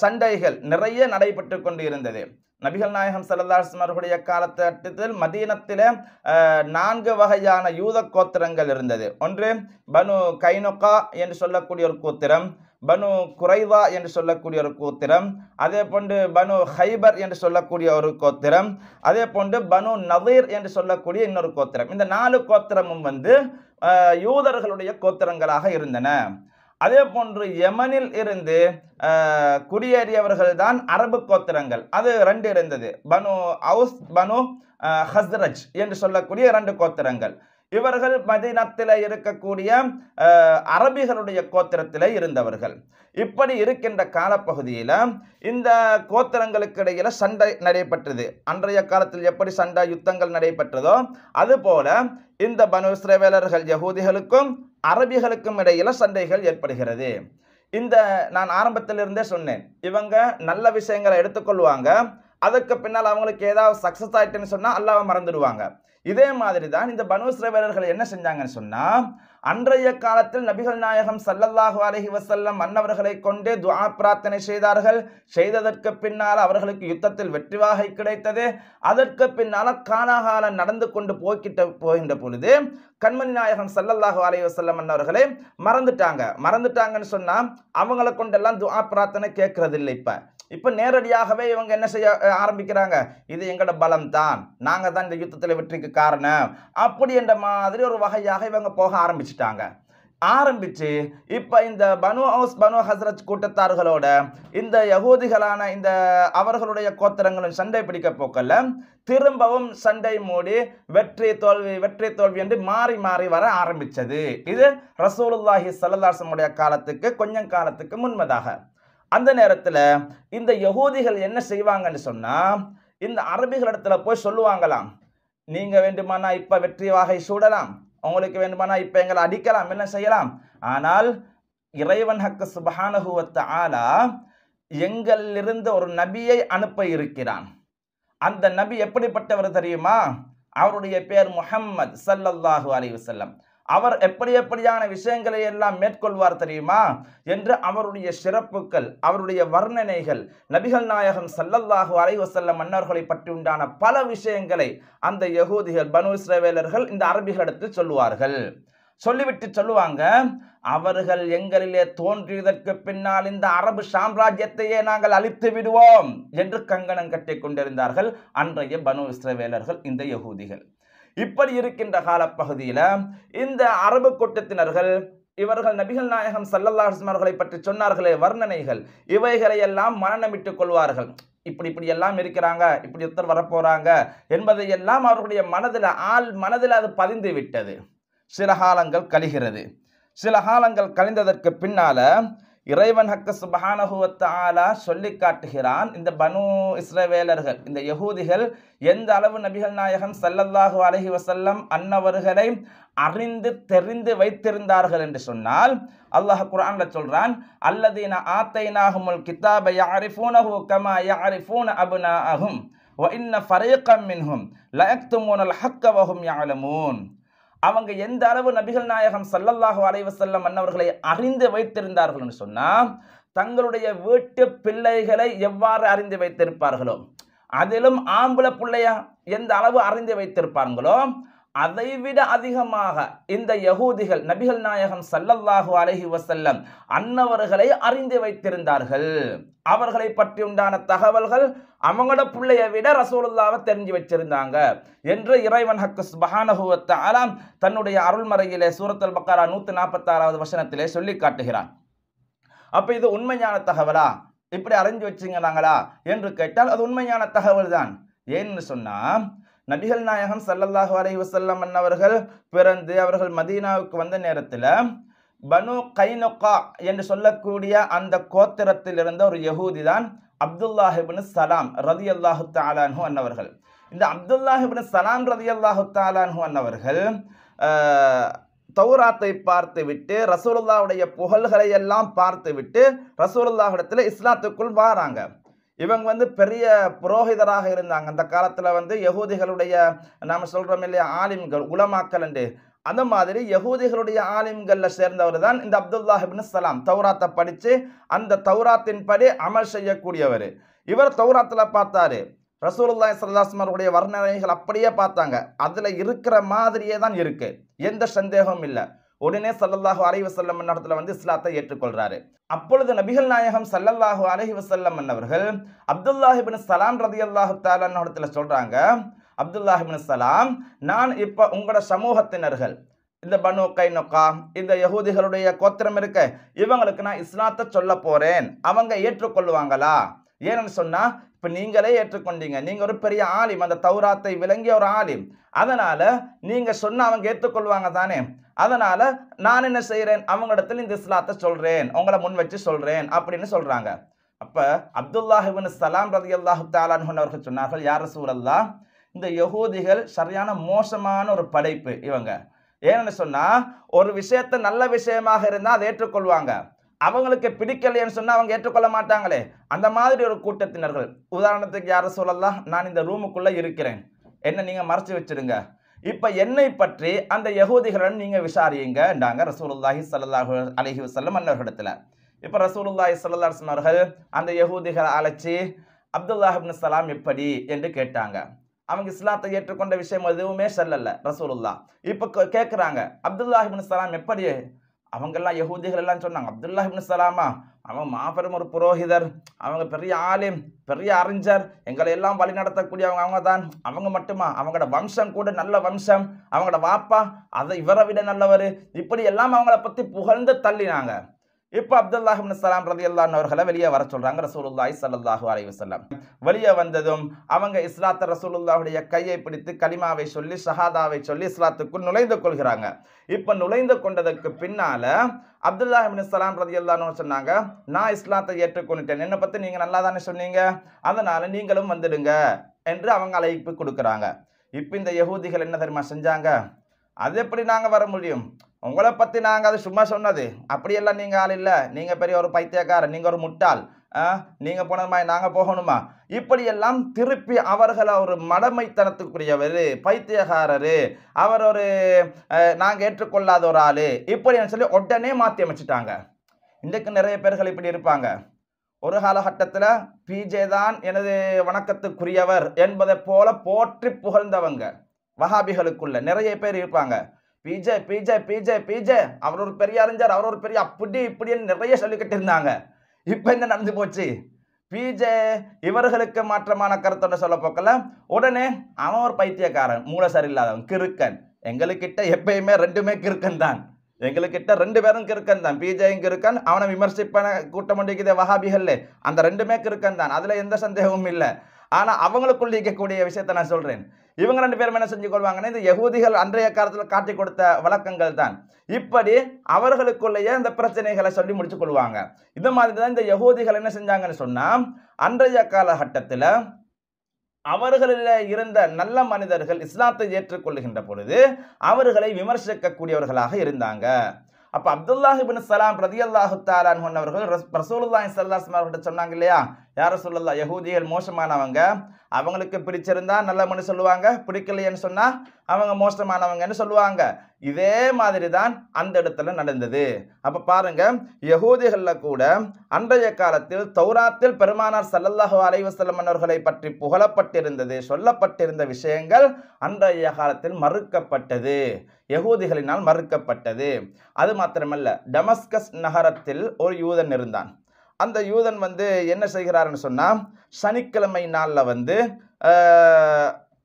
சண்டைகள் நிறைய நடைபெற்று கொண்டிருந்தது இருந்தது நபிகள் நாயகம் சல்லாஸ்லம் அவர்களுடைய காலத்தட்டத்தில் மதீனத்தில் நான்கு வகையான யூத கோத்திரங்கள் இருந்தது ஒன்று பனு கைனொக்கா என்று சொல்லக்கூடிய ஒரு கோத்திரம் பனு குறைவா என்று சொல்லக்கூடிய ஒரு கோத்திரம் அதே போன்று பனு ஹைபர் என்று சொல்லக்கூடிய ஒரு கோத்திரம் அதே போன்று பனு நவீர் என்று சொல்லக்கூடிய இன்னொரு கோத்திரம் இந்த நாலு கோத்திரமும் வந்து யூதர்களுடைய கோத்திரங்களாக இருந்தன அதே போன்று யமனில் இருந்து குடியேறியவர்கள் தான் அரபு கோத்திரங்கள் அது ரெண்டு இருந்தது பனு அவுஸ் பனு ஹஸ்ரஜ் என்று சொல்லக்கூடிய இரண்டு கோத்திரங்கள் இவர்கள் மதினத்தில் இருக்கக்கூடிய அரபிகளுடைய கோத்திரத்தில் இருந்தவர்கள் இப்படி இருக்கின்ற காலப்பகுதியில் இந்த கோத்திரங்களுக்கு இடையில் சண்டை நடைபெற்றது அன்றைய காலத்தில் எப்படி சண்டை யுத்தங்கள் நடைபெற்றதோ அதுபோல இந்த பனு யகூதிகளுக்கும் அரபிகளுக்கும் இடையில் சண்டைகள் ஏற்படுகிறது இந்த நான் ஆரம்பத்திலிருந்தே சொன்னேன் இவங்க நல்ல விஷயங்களை எடுத்துக்கொள்வாங்க அதுக்கு பின்னால் அவங்களுக்கு ஏதாவது சக்ஸஸ் ஆயிட்டுன்னு சொன்னால் அல்லாவை மறந்துடுவாங்க இதே மாதிரி தான் இந்த பனுஸ்ர வீரர்கள் என்ன செஞ்சாங்கன்னு சொன்னால் அன்றைய காலத்தில் நபிகள் நாயகம் சல்லல்லாஹு அலஹி வசல்லம் மன்னவர்களை கொண்டே துவா பிரார்த்தனை செய்தார்கள் செய்ததற்கு பின்னால் அவர்களுக்கு யுத்தத்தில் வாகை கிடைத்தது அதற்கு பின்னால காலாகாலம் நடந்து கொண்டு போய்கிட்ட போகின்ற பொழுது கண்மணி நாயகம் சல்லல்லாஹு அலஹி வசல்லம் மன்னவர்களை மறந்துட்டாங்க மறந்துட்டாங்கன்னு சொன்னால் அவங்களை கொண்டெல்லாம் துவா பிரார்த்தனை இல்லை இப்போ இப்போ நேரடியாகவே இவங்க என்ன செய்ய ஆரம்பிக்கிறாங்க இது எங்களோட பலம் தான் நாங்கள் தான் இந்த யுத்தத்தில் வெற்றிக்கு காரணம் அப்படி என்ற மாதிரி ஒரு வகையாக இவங்க போக ஆரம்பிச்சிட்டாங்க ஆரம்பித்து இப்போ இந்த பனு ஹவுஸ் பனு ஹசரத் கூட்டத்தார்களோட இந்த யகூதிகளான இந்த அவர்களுடைய கோத்தரங்களும் சண்டை பிடிக்க போக்கல திரும்பவும் சண்டை மூடி வெற்றி தோல்வி வெற்றி தோல்வி என்று மாறி மாறி வர ஆரம்பித்தது இது ரசூலுல்லாஹி சல்லாசனுடைய காலத்துக்கு கொஞ்சம் காலத்துக்கு முன்பதாக அந்த நேரத்தில் இந்த யகூதிகள் என்ன செய்வாங்கன்னு சொன்னால் இந்த அரபிகள் இடத்துல போய் சொல்லுவாங்களாம் நீங்கள் வேண்டுமானா இப்போ வெற்றி வாகை சூடலாம் உங்களுக்கு வேண்டுமானா இப்போ எங்களை அடிக்கலாம் என்ன செய்யலாம் ஆனால் இறைவன் ஹக்க சுபானகுவத்த ஆலா எங்களிலிருந்து ஒரு நபியை அனுப்ப இருக்கிறான் அந்த நபி எப்படிப்பட்டவர் தெரியுமா அவருடைய பேர் முஹம்மது சல்லல்லாஹு அலி வசல்லம் அவர் எப்படி எப்படியான விஷயங்களை எல்லாம் மேற்கொள்வார் தெரியுமா என்று அவருடைய சிறப்புகள் அவருடைய வர்ணனைகள் நபிகள் நாயகம் சல்லல்லாஹு அலைவசல்லம் மன்னர்களை பற்றி உண்டான பல விஷயங்களை அந்த யகூதிகள் பனு இந்த இந்த அரபிகளிடத்தில் சொல்லுவார்கள் சொல்லிவிட்டு சொல்லுவாங்க அவர்கள் எங்களிலே தோன்றியதற்கு பின்னால் இந்த அரபு சாம்ராஜ்யத்தையே நாங்கள் அழித்து விடுவோம் என்று கங்கணம் கட்டி கொண்டிருந்தார்கள் அன்றைய பனு இஸ்ரவேலர்கள் இந்த யகூதிகள் இப்படி இருக்கின்ற காலப்பகுதியில் இந்த அரபு கூட்டத்தினர்கள் இவர்கள் நபிகள் நாயகம் அவர்களை பற்றி சொன்னார்களே வர்ணனைகள் இவைகளை எல்லாம் மரணமிட்டுக் கொள்வார்கள் இப்படி இப்படி எல்லாம் இருக்கிறாங்க இப்படி ஒருத்தர் வரப்போகிறாங்க என்பதை எல்லாம் அவர்களுடைய மனதில் ஆள் மனதில் அது பதிந்து விட்டது சில காலங்கள் கழிகிறது சில காலங்கள் கழிந்ததற்கு பின்னால் இறைவன் ஹக்க சுபஹானஹுவத்த ஆலா சொல்லி காட்டுகிறான் இந்த பனு இஸ்ரவேலர்கள் இந்த யகூதிகள் எந்த அளவு நபிகள் நாயகம் சல்லல்லாஹு அலஹி வசல்லம் அன்னவர்களை அறிந்து தெரிந்து வைத்திருந்தார்கள் என்று சொன்னால் அல்லாஹ் குரான்ல சொல்றான் அல்லதீன ஆத்தைனாகுமுல் கிதாப யாரிஃபூனஹு கமா யாரிஃபூன அபுனா அஹும் ஒ இன்ன ஃபரீக்கம் மின்ஹும் லயக்துமூனல் ஹக்க வஹும் அவங்க எந்த அளவு நபிகள் நாயகம் சல்லல்லாஹு செல்லம் மன்னவர்களை அறிந்து வைத்திருந்தார்கள் சொன்னா சொன்னால் தங்களுடைய வீட்டு பிள்ளைகளை எவ்வாறு அறிந்து வைத்திருப்பார்களோ அதிலும் ஆம்பளை பிள்ளையா எந்த அளவு அறிந்து வைத்திருப்பார்களோ அதைவிட அதிகமாக இந்த யகூதிகள் நபிகள் நாயகம் சல்லல்லாஹு அலஹி வசல்லம் அன்னவர்களை அறிந்து வைத்திருந்தார்கள் அவர்களை பற்றி உண்டான தகவல்கள் அவங்களோட பிள்ளைய விட ரசூலுல்லாவை தெரிஞ்சு வச்சிருந்தாங்க என்று இறைவன் ஹக்கு சுபஹானஹுவத்த ஆலாம் தன்னுடைய அருள்மறையிலே சூரத்தல் பக்காரா நாற்பத்தி நாற்பத்தாறாவது வசனத்திலே சொல்லி காட்டுகிறான் அப்போ இது உண்மையான தகவலா இப்படி அறிஞ்சு வச்சுங்கனாங்களா என்று கேட்டால் அது உண்மையான தகவல் தான் ஏன்னு சொன்னால் நபிகள் நாயகம் சல்லல்லாஹு அலை வசல்லம் அன்னவர்கள் பிறந்து அவர்கள் மதீனாவுக்கு வந்த நேரத்தில் பனு கைனுக்கா என்று சொல்லக்கூடிய அந்த கோத்திரத்தில் இருந்த ஒரு யகூதி தான் அப்துல்லாஹிபின் சலாம் ரதி அல்லாஹு தாலானு அன்னவர்கள் இந்த அப்துல்லாஹிபின் சலாம் ரதி அல்லாஹு தாலானு அன்னவர்கள் தௌராத்தை பார்த்து விட்டு ரசூலுல்லாவுடைய புகழ்களை எல்லாம் பார்த்து விட்டு ரசூலுல்லாஹிடத்தில் இஸ்லாத்துக்குள் வாராங்க இவங்க வந்து பெரிய புரோகிதராக இருந்தாங்க அந்த காலத்தில் வந்து யகூதிகளுடைய நாம் சொல்கிறோம் இல்லையா ஆலிம்கள் உலமாக்கல் என்று அந்த மாதிரி யகூதிகளுடைய ஆலிம்களில் சேர்ந்தவர் தான் இந்த அப்துல்லாஹிபின் சலாம் தௌராத்தை படித்து அந்த தௌராத்தின் படி அமல் செய்யக்கூடியவர் இவர் தௌராத்தில் பார்த்தாரு ரசூலுல்லாய் சல்லாஸ்மருடைய வர்ணனைகள் அப்படியே பார்த்தாங்க அதில் இருக்கிற மாதிரியே தான் இருக்குது எந்த சந்தேகமும் இல்லை உடனே சல்லல்லாஹு அலைஹி வசல்லம் என்னிடத்துல வந்து இஸ்லாத்தை ஏற்றுக்கொள்றாரு அப்பொழுது நபிகள் நாயகம் சல்லல்லாஹு அலைஹி வசல்லம் என்னவர்கள் அப்துல்லாஹிபின் சலாம் ரதி அல்லாஹு தாலன்னோடத்துல சொல்றாங்க அப்துல்லாஹிபின் சலாம் நான் இப்போ உங்களோட சமூகத்தினர்கள் இந்த பனு கை இந்த யகூதிகளுடைய கோத்திரம் இருக்க இவங்களுக்கு நான் இஸ்லாத்தை சொல்ல போறேன் அவங்க ஏற்றுக்கொள்வாங்களா ஏன்னு சொன்னா இப்போ நீங்களே ஏற்றுக்கொண்டீங்க நீங்கள் ஒரு பெரிய ஆலிம் அந்த தௌராத்தை விளங்கிய ஒரு ஆலிம் அதனால் நீங்கள் சொன்னால் அவங்க ஏற்றுக்கொள்வாங்க தானே அதனால நான் என்ன செய்கிறேன் அவங்களிடத்தில் இந்த இஸ்லாத்தை சொல்கிறேன் உங்களை முன் வச்சு சொல்கிறேன் அப்படின்னு சொல்கிறாங்க அப்போ அப்துல்லாஹிபின் சலாம் ரதி அல்லாஹு தாலான் அவர்கள் சொன்னார்கள் யார் சூழல்லா இந்த யகூதிகள் சரியான மோசமான ஒரு படைப்பு இவங்க ஏன்னு சொன்னால் ஒரு விஷயத்த நல்ல விஷயமாக இருந்தால் அதை ஏற்றுக்கொள்வாங்க அவங்களுக்கு பிடிக்கலைன்னு சொன்னால் அவங்க ஏற்றுக்கொள்ள மாட்டாங்களே அந்த மாதிரி ஒரு கூட்டத்தினர்கள் உதாரணத்துக்கு யாரை சொல்லலாம் நான் இந்த ரூமுக்குள்ளே இருக்கிறேன் என்ன நீங்கள் மறைச்சி வச்சுடுங்க இப்போ என்னை பற்றி அந்த யகூதிகளிடம் நீங்கள் ரசூல் ரசூலுல்லாஹி சல்லாஹு அலஹி வல்லம் அன்னவர்களிடத்தில் இப்போ ரசூலுல்லாஹி சல்லா சொன்னார்கள் அந்த யகூதிகளை அழைச்சி அப்துல்லாஹிப்னு சலாம் எப்படி என்று கேட்டாங்க அவங்க இஸ்லாத்தை ஏற்றுக்கொண்ட விஷயம் எதுவுமே சொல்லலை ரசூலுல்லா இப்போ கேட்குறாங்க அப்துல்லாஹிப்னு சலாம் எப்படி அவங்கெல்லாம் யகூதிகள் எல்லாம் சொன்னாங்க அப்துல்லா இப்னு சலாமா அவன் மாபெரும் ஒரு புரோஹிதர் அவங்க பெரிய ஆலிம் பெரிய அறிஞர் எங்களை எல்லாம் வழி நடத்தக்கூடிய அவங்க அவங்க தான் அவங்க மட்டுமா அவங்களோட வம்சம் கூட நல்ல வம்சம் அவங்களோட வாப்பா அதை இவரை விட நல்லவர் இப்படி எல்லாம் அவங்கள பற்றி புகழ்ந்து தள்ளினாங்க இப்போ அப்துல்லாஹிபின் சலாம் ரதி அல்லான் அவர்களை வெளியே வர சொல்கிறாங்க ரசூலுல்லாஹி சல்லாஹூ அலைஹி வசல்லம் வெளியே வந்ததும் அவங்க இஸ்லாத்த ரசூலுல்லாஹுடைய கையை பிடித்து கலிமாவை சொல்லி ஷஹாதாவை சொல்லி இஸ்லாத்துக்குள் நுழைந்து கொள்கிறாங்க இப்போ நுழைந்து கொண்டதுக்கு பின்னால் அப்துல்லா சலாம் ரதி அல்லான்னு சொன்னாங்க நான் இஸ்லாத்தை ஏற்றுக்கொண்டுட்டேன் என்னை பற்றி நீங்கள் நல்லா தானே சொன்னீங்க அதனால் நீங்களும் வந்துடுங்க என்று அவங்க அழைப்பு கொடுக்குறாங்க இப்போ இந்த யகூதிகள் என்ன தெரியுமா செஞ்சாங்க அது எப்படி நாங்கள் வர முடியும் உங்களை பற்றி நாங்கள் அது சும்மா சொன்னது அப்படியெல்லாம் நீங்கள் ஆள் இல்லை நீங்கள் பெரிய ஒரு பைத்தியக்காரர் நீங்கள் ஒரு முட்டாள் நீங்கள் போன மாதிரி நாங்கள் போகணுமா இப்படியெல்லாம் திருப்பி அவர்களை ஒரு மடமைத்தனத்துக்குரியவர் பைத்தியகாரர் அவர் ஒரு நாங்கள் ஏற்றுக்கொள்ளாத ஒரு ஆள் இப்படின்னு சொல்லி உடனே மாற்றி அமைச்சிட்டாங்க இன்றைக்கு நிறைய பேர்கள் இப்படி இருப்பாங்க ஒரு காலகட்டத்தில் பிஜே தான் எனது வணக்கத்துக்குரியவர் என்பதை போல போற்றி புகழ்ந்தவங்க வகாபிகளுக்குள்ள நிறைய பேர் இருப்பாங்க P PJ PJ J P J P அறிஞர் அவர் ஒரு பெரிய அப்படி இப்படின்னு நிறைய சொல்லிக்கிட்டு இருந்தாங்க இப்போ என்ன நடந்து போச்சு பிஜே இவர்களுக்கு மாற்றமான கருத்தோட சொல்ல போக்கல உடனே அவன் ஒரு பைத்தியக்காரன் மூளை சரியில்லாதவன் கிறுக்கன் எங்களுக்கிட்ட எப்பயுமே ரெண்டுமே கிறுக்கன் தான் எங்களுக்கிட்ட ரெண்டு பேரும் கிருக்கன் தான் பிஜேயும் கிறுக்கன் அவனை விமர்சிப்பன கூட்டம் முடிக்குது வகாபிகள் அந்த ரெண்டுமே கிருக்கன் தான் அதில் எந்த சந்தேகமும் இல்லை ஆனால் அவங்களுக்குள்ள இருக்கக்கூடிய விஷயத்த நான் சொல்கிறேன் இவங்க ரெண்டு பேரும் என்ன செஞ்சு கொள்வாங்கன்னா இந்த யகுதிகள் அன்றைய காலத்தில் காட்டி கொடுத்த வழக்கங்கள் தான் இப்படி அவர்களுக்குள்ளேயே இந்த பிரச்சனைகளை சொல்லி முடிச்சு கொள்வாங்க இந்த மாதிரி தான் இந்த யகுதிகள் என்ன செஞ்சாங்கன்னு சொன்னால் அன்றைய காலகட்டத்தில் அவர்களில் இருந்த நல்ல மனிதர்கள் இஸ்லாத்தை ஏற்றுக்கொள்ளுகின்ற பொழுது அவர்களை விமர்சிக்கக்கூடியவர்களாக இருந்தாங்க அப்போ அப்துல்லாஹிபின் சலாம் ரதி அல்லாஹு தாலான் அவர்கள் ரசூலுல்லாஹி சல்லாஸ்மார்கிட்ட சொன்னாங்க இல்லையா யார சொல்லலாம் யகூதிகள் மோசமானவங்க அவங்களுக்கு பிடிச்சிருந்தா மனு சொல்லுவாங்க பிடிக்கலையன்னு சொன்னால் அவங்க மோசமானவங்கன்னு சொல்லுவாங்க இதே மாதிரி தான் அந்த இடத்துல நடந்தது அப்போ பாருங்க யகூதிகளில் கூட அன்றைய காலத்தில் தௌராத்தில் பெருமானார் சல்லல்லாஹு அலைவசல்லம் அவர்களை பற்றி புகழப்பட்டிருந்தது சொல்லப்பட்டிருந்த விஷயங்கள் அன்றைய காலத்தில் மறுக்கப்பட்டது யகூதிகளினால் மறுக்கப்பட்டது அது மாத்திரமல்ல டமஸ்கஸ் நகரத்தில் ஒரு யூதன் இருந்தான் அந்த யூதன் வந்து என்ன செய்கிறாருன்னு சொன்னால் சனிக்கிழமை நாளில் வந்து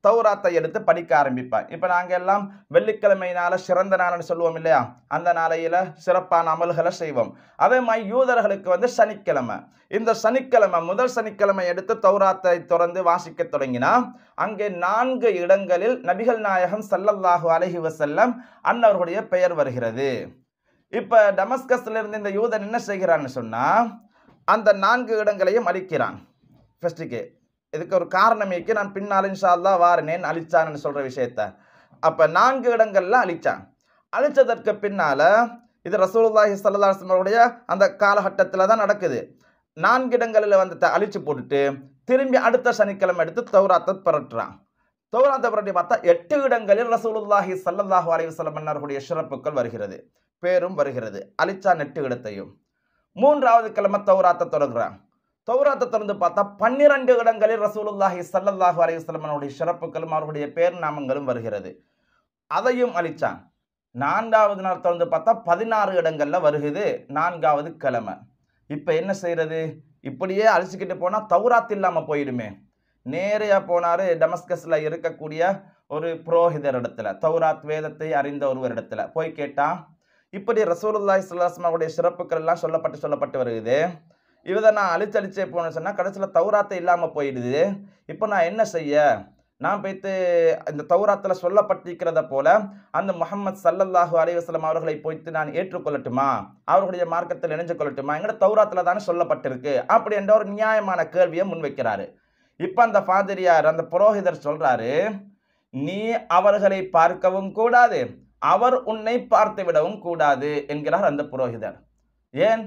தௌராத்தை எடுத்து படிக்க ஆரம்பிப்பேன் இப்போ நாங்கள் எல்லாம் வெள்ளிக்கிழமையினால சிறந்த நாள்னு சொல்லுவோம் இல்லையா அந்த நாளையில் சிறப்பான அமல்களை செய்வோம் அதே மாதிரி யூதர்களுக்கு வந்து சனிக்கிழமை இந்த சனிக்கிழமை முதல் சனிக்கிழமை எடுத்து தௌராத்தை தொடர்ந்து வாசிக்க தொடங்கினா அங்கே நான்கு இடங்களில் நபிகள் நாயகம் சல்லல்லாஹு அலஹி வசல்லம் அன்னவர்களுடைய பெயர் வருகிறது இப்போ டமஸ்கஸ்லேருந்து இந்த யூதன் என்ன செய்கிறான்னு சொன்னால் அந்த நான்கு இடங்களையும் அழிக்கிறான் ஃபஸ்ட்டுக்கு இதுக்கு ஒரு காரணமேக்கு நான் பின்னால் தான் வாரினேன் அழிச்சான்னு சொல்கிற விஷயத்த அப்போ நான்கு இடங்கள்லாம் அழித்தான் அழித்ததற்கு பின்னால் இது ரசூலுல்லாஹி சல்லாஸ்மருடைய அந்த காலகட்டத்தில் தான் நடக்குது நான்கு இடங்களில் வந்து அழிச்சு போட்டுட்டு திரும்பி அடுத்த சனிக்கிழமை எடுத்து தௌராத்தை புரட்டுறான் தௌராத்தை புரட்டி பார்த்தா எட்டு இடங்களில் ரசூலுல்லாஹி சல்லாஹூ அலைவசல்லம் மன்னர்களுடைய சிறப்புகள் வருகிறது பேரும் வருகிறது அழிச்சான் எட்டு இடத்தையும் மூன்றாவது கிழமை தௌராத்தை தொடங்குறான் தௌராத்தை திறந்து பார்த்தா பன்னிரண்டு இடங்களில் ரசூலுல்லாஹி சல்லல்லாஹு அலையுஸ்லமனுடைய சிறப்புகளும் அவருடைய பேர் நாமங்களும் வருகிறது அதையும் அழிச்சான் நான்காவது நாள் தொடர்ந்து பார்த்தா பதினாறு இடங்களில் வருகிறது நான்காவது கிழமை இப்போ என்ன செய்கிறது இப்படியே அழிச்சுக்கிட்டு போனால் தௌராத் இல்லாமல் போயிடுமே நேரையாக போனார் டெமஸ்கஸில் இருக்கக்கூடிய ஒரு புரோஹிதர் இடத்துல தௌராத் வேதத்தை அறிந்த ஒருவர் இடத்துல போய் கேட்டால் இப்படி ரசூலுல்லாய் சுல்லாஸ்மாவுடைய சிறப்புகள் எல்லாம் சொல்லப்பட்டு சொல்லப்பட்டு வருகுது இவத நான் அழிச்சு அழிச்சே போனேன்னு சொன்னால் கடைசியில் தௌராத்தை இல்லாமல் போயிடுது இப்போ நான் என்ன செய்ய நான் போய்த்து இந்த தௌராத்தில் சொல்லப்பட்டிருக்கிறத போல அந்த முகமது சல்லல்லாஹு அலைவாஸ்லம் அவர்களை போய்த்து நான் ஏற்றுக்கொள்ளட்டுமா அவர்களுடைய மார்க்கத்தில் இணைஞ்சு கொள்ளட்டுமா எங்கட தௌராத்தில் தானே சொல்லப்பட்டிருக்கு அப்படி என்ற ஒரு நியாயமான கேள்வியை முன்வைக்கிறாரு இப்போ அந்த ஃபாதிரியார் அந்த புரோஹிதர் சொல்கிறாரு நீ அவர்களை பார்க்கவும் கூடாது அவர் உன்னை பார்த்து விடவும் கூடாது என்கிறார் அந்த புரோகிதர் ஏன்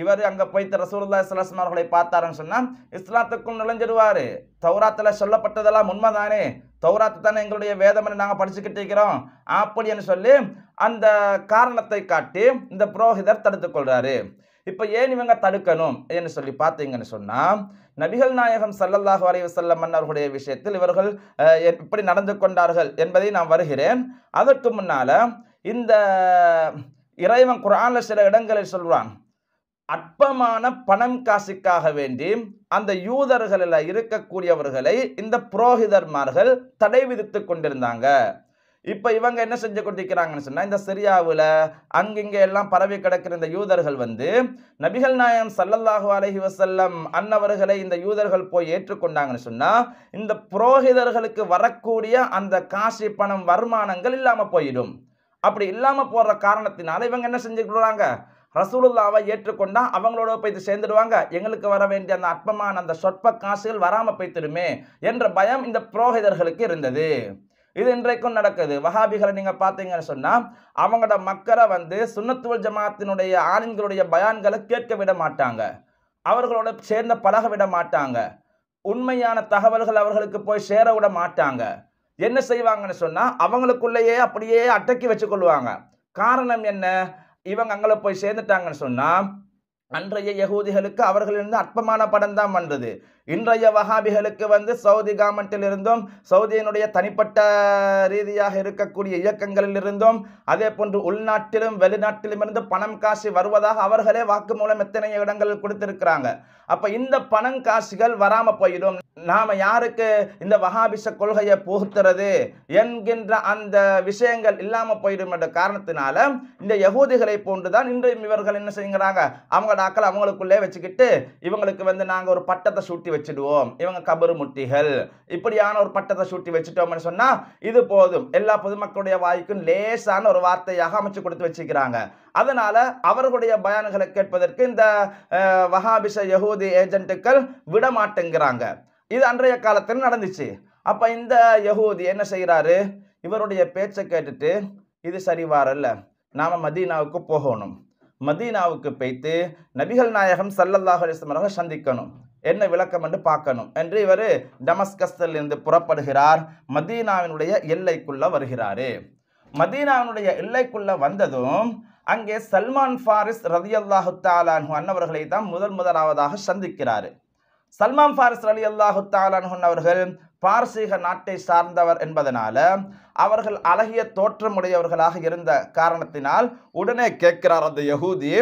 இவர் அங்கே போய்த்த ரசூல்லா இஸ்லாஸ்லாம் அவர்களை பார்த்தாருன்னு சொன்னால் இஸ்லாத்துக்குள் நுழைஞ்சிருவாரு தௌராத்தில் சொல்லப்பட்டதெல்லாம் உண்மைதானே தௌராத்து தானே எங்களுடைய வேதம்னு நாங்கள் படிச்சுக்கிட்டு இருக்கிறோம் என்று சொல்லி அந்த காரணத்தை காட்டி இந்த புரோகிதர் தடுத்துக்கொள்கிறாரு இப்போ ஏன் இவங்க தடுக்கணும் என்று சொல்லி பார்த்தீங்கன்னு சொன்னால் நபிகள் நாயகம் சல்லல்லாஹு அலைவசல்லம் மன்னர்களுடைய விஷயத்தில் இவர்கள் இப்படி நடந்து கொண்டார்கள் என்பதை நான் வருகிறேன் அதற்கு முன்னால் இந்த இறைவன் குரான்ல சில இடங்களில் சொல்றான் அற்பமான பணம் காசிக்காக வேண்டி அந்த யூதர்களில் இருக்கக்கூடியவர்களை இந்த புரோகிதர்மார்கள் தடை விதித்து கொண்டிருந்தாங்க இப்போ இவங்க என்ன செஞ்சு கொண்டிருக்கிறாங்கன்னு சொன்னால் இந்த சிரியாவில் அங்கிங்கே எல்லாம் பரவி கிடக்கிற இந்த யூதர்கள் வந்து நபிகள் நாயம் சல்லல்லாஹு அலஹி வசல்லம் அன்னவர்களை இந்த யூதர்கள் போய் ஏற்றுக்கொண்டாங்கன்னு சொன்னால் இந்த புரோகிதர்களுக்கு வரக்கூடிய அந்த காசி பணம் வருமானங்கள் இல்லாமல் போயிடும் அப்படி இல்லாமல் போடுற காரணத்தினால இவங்க என்ன செஞ்சுக்கிறாங்க ரசூலுல்லாவை ஏற்றுக்கொண்டா அவங்களோட போய் சேர்ந்துடுவாங்க எங்களுக்கு வர வேண்டிய அந்த அற்பமான அந்த சொற்ப காசுகள் வராமல் போய்த்திடுமே என்ற பயம் இந்த புரோகிதர்களுக்கு இருந்தது இது இன்றைக்கும் நடக்குது வஹாபிகளை நீங்கள் பார்த்தீங்கன்னு சொன்னால் அவங்களோட மக்களை வந்து சுண்ணத்துவல் ஜமாத்தினுடைய ஆணின்களுடைய பயான்களை கேட்க விட மாட்டாங்க அவர்களோட சேர்ந்த பழக விட மாட்டாங்க உண்மையான தகவல்கள் அவர்களுக்கு போய் சேர விட மாட்டாங்க என்ன செய்வாங்கன்னு சொன்னால் அவங்களுக்குள்ளேயே அப்படியே வச்சு வச்சுக்கொள்வாங்க காரணம் என்ன இவங்க அங்கே போய் சேர்ந்துட்டாங்கன்னு சொன்னால் அன்றைய யகூதிகளுக்கு அவர்களிருந்து அற்பமான படம் தான் வந்தது இன்றைய வஹாபிகளுக்கு வந்து சவுதி கவர்மெண்டில் இருந்தும் சவுதியினுடைய தனிப்பட்ட ரீதியாக இருக்கக்கூடிய இயக்கங்களில் இருந்தும் அதே போன்று உள்நாட்டிலும் வெளிநாட்டிலும் இருந்து பணம் காசு வருவதாக அவர்களே வாக்குமூலம் எத்தனை இடங்கள் கொடுத்திருக்கிறாங்க அப்போ இந்த பணம் காசுகள் வராம போயிடும் நாம யாருக்கு இந்த வஹாபிச கொள்கையை புகுத்துறது என்கின்ற அந்த விஷயங்கள் இல்லாம போயிடும் என்ற காரணத்தினால இந்த யகூதிகளை போன்றுதான் இன்றையும் இவர்கள் என்ன செய்யுங்கிறாங்க அவங்களோட ஆக்கள் அவங்களுக்குள்ளே வச்சுக்கிட்டு இவங்களுக்கு வந்து நாங்க ஒரு பட்டத்தை சூட்டி வச்சுடுவோம் இவங்க கபரு முட்டிகள் இப்படியான ஒரு பட்டத்தை சூட்டி வச்சுட்டோம்னு சொன்னால் இது போதும் எல்லா பொதுமக்களுடைய வாய்க்கும் லேசான ஒரு வார்த்தையாக அமைச்சு கொடுத்து வச்சுக்கிறாங்க அதனால் அவர்களுடைய பயான்களை கேட்பதற்கு இந்த வஹாபிஷ யகூதி ஏஜென்ட்டுக்கள் விடமாட்டேங்கிறாங்க இது அன்றைய காலத்தில் நடந்துச்சு அப்போ இந்த யகூதி என்ன செய்கிறாரு இவருடைய பேச்சை கேட்டுட்டு இது சரிவாரல்ல நாம மதீனாவுக்கு போகணும் மதீனாவுக்கு போய்த்து நபிகள் நாயகம் சல்லல்லாஹ் அலிஸ்லம் சந்திக்கணும் என்ன விளக்கம் என்று பார்க்கணும் என்று இவர் டமஸ்கஸ்திலிருந்து புறப்படுகிறார் மதீனாவினுடைய எல்லைக்குள்ள வருகிறாரு மதீனாவினுடைய எல்லைக்குள்ள வந்ததும் அங்கே சல்மான் ஃபாரிஸ் ரதி அல்லாஹு தாலான்ஹு அன்னவர்களை தான் முதல் முதலாவதாக சந்திக்கிறார் சல்மான் ஃபாரிஸ் ரலி அல்லாஹு தாலான்ஹன் அவர்கள் பார்சீக நாட்டை சார்ந்தவர் என்பதனால அவர்கள் அழகிய தோற்றமுடையவர்களாக இருந்த காரணத்தினால் உடனே கேட்கிறார் அந்த யகூதி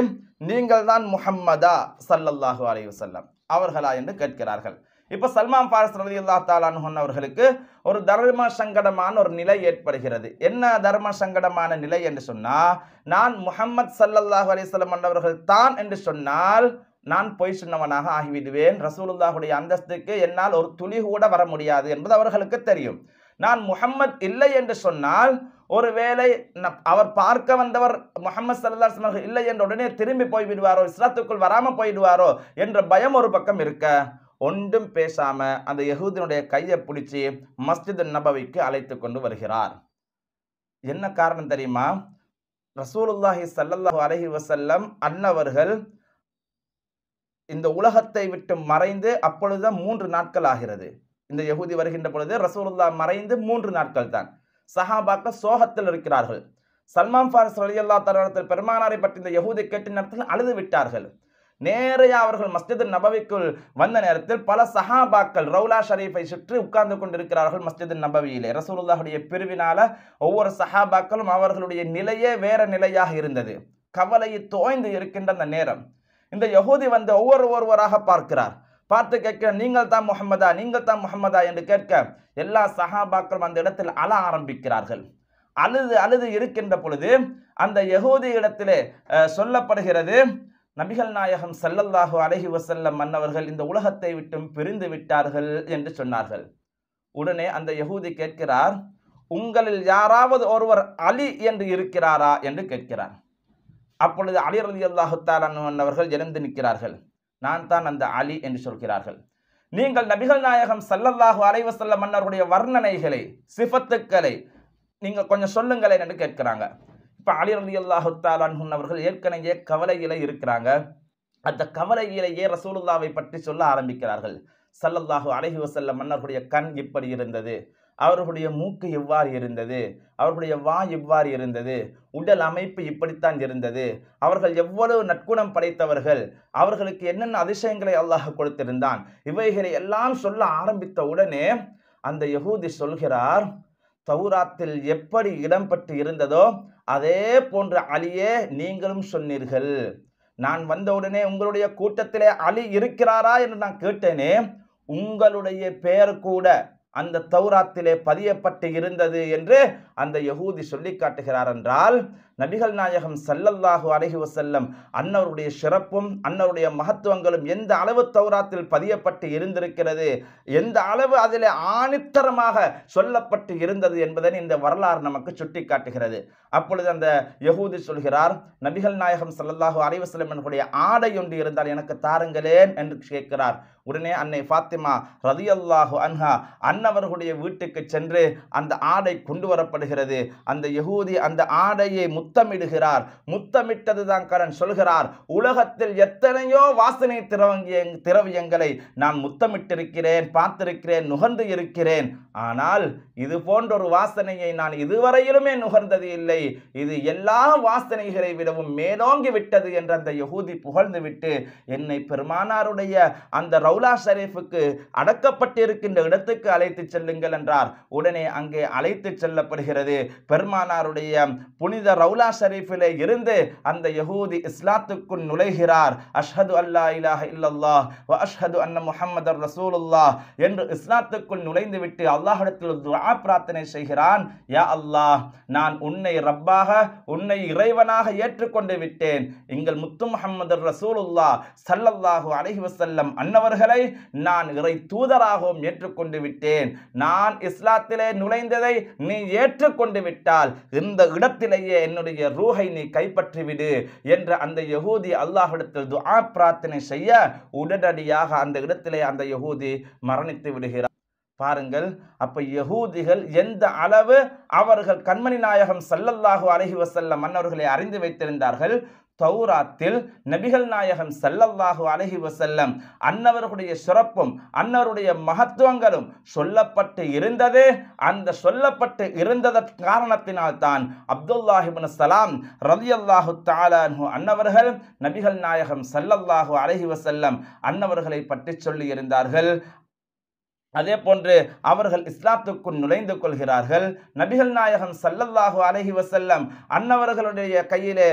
நீங்கள் தான் முஹம்மதா சல்லல்லாஹு அலைவசல்லம் அவர்களா என்று கேட்கிறார்கள் இப்போ சல்மான் பாரஸ் ரவி அல்லா தாலான் அவர்களுக்கு ஒரு தர்ம சங்கடமான ஒரு நிலை ஏற்படுகிறது என்ன தர்ம சங்கடமான நிலை என்று சொன்னால் நான் முகமது சல்லல்லாஹ் அலிஸ்லம் அண்ணவர்கள் தான் என்று சொன்னால் நான் பொய் சொன்னவனாக ஆகிவிடுவேன் ரசூலுல்லாஹுடைய அந்தஸ்துக்கு என்னால் ஒரு துளி கூட வர முடியாது என்பது அவர்களுக்கு தெரியும் நான் முகம்மத் இல்லை என்று சொன்னால் ஒருவேளை அவர் பார்க்க வந்தவர் முகமது சல்லாஸ் அவர்கள் இல்லை என்ற உடனே திரும்பி போய்விடுவாரோ இஸ்லாத்துக்குள் வராமல் போயிடுவாரோ என்ற பயம் ஒரு பக்கம் இருக்க ஒன்றும் பேசாம அந்த யகுதினுடைய கையை பிடிச்சி மஸ்ஜித் நபவிக்கு அழைத்து கொண்டு வருகிறார் என்ன காரணம் தெரியுமா ரசூலுல்லாஹி சல்லல்லாஹு அலஹி வசல்லம் அன்னவர்கள் இந்த உலகத்தை விட்டு மறைந்து அப்பொழுதுதான் மூன்று நாட்கள் ஆகிறது இந்த யகுதி வருகின்ற பொழுது ரசூலுல்லா மறைந்து மூன்று நாட்கள் தான் சஹாபாக்கள் சோகத்தில் இருக்கிறார்கள் சல்மான் ஃபாரஸ் அலி அல்லா தரத்தில் பெருமானாரை பற்றி இந்த யகுதி கேட்ட நேரத்தில் அழுது விட்டார்கள் நேரையா அவர்கள் மஸ்ஜிது நபவிக்குள் வந்த நேரத்தில் பல சஹாபாக்கள் ரவுலா ஷரீஃபை சுற்றி உட்கார்ந்து கொண்டிருக்கிறார்கள் மஸ்ஜிது நபவியிலே ரசூலுல்லாஹுடைய பிரிவினால ஒவ்வொரு சஹாபாக்களும் அவர்களுடைய நிலையே வேற நிலையாக இருந்தது கவலையை தோய்ந்து இருக்கின்ற அந்த நேரம் இந்த யகுதி வந்து ஒவ்வொரு ஒருவராக பார்க்கிறார் பார்த்து கேட்க நீங்கள் தான் முகமதா நீங்கள் தான் முகமதா என்று கேட்க எல்லா சஹாபாக்களும் அந்த இடத்தில் அழ ஆரம்பிக்கிறார்கள் அழுது அழுது இருக்கின்ற பொழுது அந்த யகூதி இடத்திலே சொல்லப்படுகிறது நபிகள் நாயகம் செல்லல்லாகோ அழகி வசல்லம் மன்னவர்கள் இந்த உலகத்தை விட்டும் பிரிந்து விட்டார்கள் என்று சொன்னார்கள் உடனே அந்த யகூதி கேட்கிறார் உங்களில் யாராவது ஒருவர் அலி என்று இருக்கிறாரா என்று கேட்கிறார் அப்பொழுது அலி அலி அல்லாஹு தாலான் மன்னவர்கள் எழுந்து நிற்கிறார்கள் நான் தான் அந்த அலி என்று சொல்கிறார்கள் நீங்கள் நபிகள் நாயகம் சல்லல்லாஹு அலைவசல்ல மன்னருடைய வர்ணனைகளை சிபத்துக்களை நீங்கள் கொஞ்சம் சொல்லுங்களேன் என்று கேட்கிறாங்க இப்போ அலி அலி அல்லாஹு அவர்கள் ஏற்கனவே கவலையில இருக்கிறாங்க அந்த கவலையிலேயே ரசூலுல்லாவை பற்றி சொல்ல ஆரம்பிக்கிறார்கள் சல்லல்லாஹு அலைஹி வசல்ல மன்னர்களுடைய கண் இப்படி இருந்தது அவர்களுடைய மூக்கு எவ்வாறு இருந்தது அவர்களுடைய வாய் எவ்வாறு இருந்தது உடல் அமைப்பு இப்படித்தான் இருந்தது அவர்கள் எவ்வளவு நற்குணம் படைத்தவர்கள் அவர்களுக்கு என்னென்ன அதிசயங்களை அல்லாஹ் கொடுத்திருந்தான் இவைகளை எல்லாம் சொல்ல ஆரம்பித்த உடனே அந்த யகூதி சொல்கிறார் தௌராத்தில் எப்படி இடம்பெற்று இருந்ததோ அதே போன்ற அலியே நீங்களும் சொன்னீர்கள் நான் வந்தவுடனே உங்களுடைய கூட்டத்திலே அலி இருக்கிறாரா என்று நான் கேட்டேனே உங்களுடைய பெயர் கூட அந்த தௌராத்திலே பதியப்பட்டு இருந்தது என்று அந்த யகூதி சொல்லி காட்டுகிறார் என்றால் நபிகள் நாயகம் சல்லல்லாஹு அலஹி வசல்லம் அன்னவருடைய சிறப்பும் அன்னருடைய மகத்துவங்களும் எந்த அளவு தௌராத்தில் பதியப்பட்டு இருந்திருக்கிறது எந்த அளவு அதில் ஆணித்தரமாக சொல்லப்பட்டு இருந்தது என்பதை இந்த வரலாறு நமக்கு சுட்டி காட்டுகிறது அப்பொழுது அந்த யகூதி சொல்கிறார் நபிகள் நாயகம் சல்லல்லாஹு வசல்லம் என்னுடைய ஆடை ஒன்று இருந்தால் எனக்கு தாருங்களேன் என்று கேட்கிறார் உடனே அன்னை ஃபாத்திமா ரதியல்லாஹு அன்ஹா அன்னவர்களுடைய வீட்டுக்கு சென்று அந்த ஆடை கொண்டு வரப்படுகிறது அந்த யகூதி அந்த ஆடையை முத்தமிடுகிறார் முத்தமிட்டதுதான் தான் கரண் சொல்கிறார் உலகத்தில் எத்தனையோ வாசனை திரவங்கிய திரவியங்களை நான் முத்தமிட்டிருக்கிறேன் பார்த்திருக்கிறேன் நுகர்ந்து இருக்கிறேன் ஆனால் இது போன்ற ஒரு வாசனையை நான் இதுவரையிலுமே நுகர்ந்தது இல்லை இது எல்லா வாசனைகளை விடவும் மேலோங்கி விட்டது என்று அந்த புகழ்ந்து புகழ்ந்துவிட்டு என்னை பெருமானாருடைய அந்த ரவுலா ஷரீஃபுக்கு அடக்கப்பட்டிருக்கின்ற இடத்துக்கு அழைத்து செல்லுங்கள் என்றார் உடனே அங்கே அழைத்து செல்லப்படுகிறது பெருமானாருடைய புனித ரவுலா ரவுலா ஷரீஃபிலே இருந்து அந்த யகூதி இஸ்லாத்துக்குள் நுழைகிறார் அஷ்ஹது அல்லா இலாஹ இல்லல்லா வ அஷ்ஹது அன்ன முஹம்மதர் ரசூலுல்லா என்று இஸ்லாத்துக்குள் விட்டு அல்லாஹிடத்தில் துவா பிரார்த்தனை செய்கிறான் யா அல்லாஹ் நான் உன்னை ரப்பாக உன்னை இறைவனாக ஏற்றுக்கொண்டு விட்டேன் எங்கள் முத்து முகமது ரசூலுல்லா சல்லல்லாஹு அலஹி வசல்லம் அன்னவர்களை நான் இறை தூதராகவும் ஏற்றுக்கொண்டு விட்டேன் நான் இஸ்லாத்திலே நுழைந்ததை நீ ஏற்றுக்கொண்டு விட்டால் இந்த இடத்திலேயே என்னுடைய என்னுடைய ரூஹை நீ கைப்பற்றிவிடு என்ற அந்த யகூதி அல்லாஹிடத்தில் துஆ பிரார்த்தனை செய்ய உடனடியாக அந்த இடத்திலே அந்த யகூதி மரணித்து விடுகிறார் பாருங்கள் அப்ப யகூதிகள் எந்த அளவு அவர்கள் கண்மணி நாயகம் சல்லல்லாஹு அலஹி வசல்லம் மன்னர்களை அறிந்து வைத்திருந்தார்கள் தௌராத்தில் நபிகள் நாயகம் சல்லல்லாஹு அழகி வசல்லம் அன்னவர்களுடைய சிறப்பும் அன்னவருடைய மகத்துவங்களும் சொல்லப்பட்டு இருந்தது அந்த சொல்லப்பட்டு இருந்ததன் காரணத்தினால் தான் அப்துல்லாஹிபின் சலாம் ரவி அல்லாஹு அன்னவர்கள் நபிகள் நாயகம் சல்லல்லாஹு அழகி வசல்லம் அன்னவர்களை பற்றி சொல்லி இருந்தார்கள் அதே போன்று அவர்கள் இஸ்லாத்துக்குள் நுழைந்து கொள்கிறார்கள் நபிகள் நாயகம் சல்லல்லாஹு அலஹி வசல்லம் அன்னவர்களுடைய கையிலே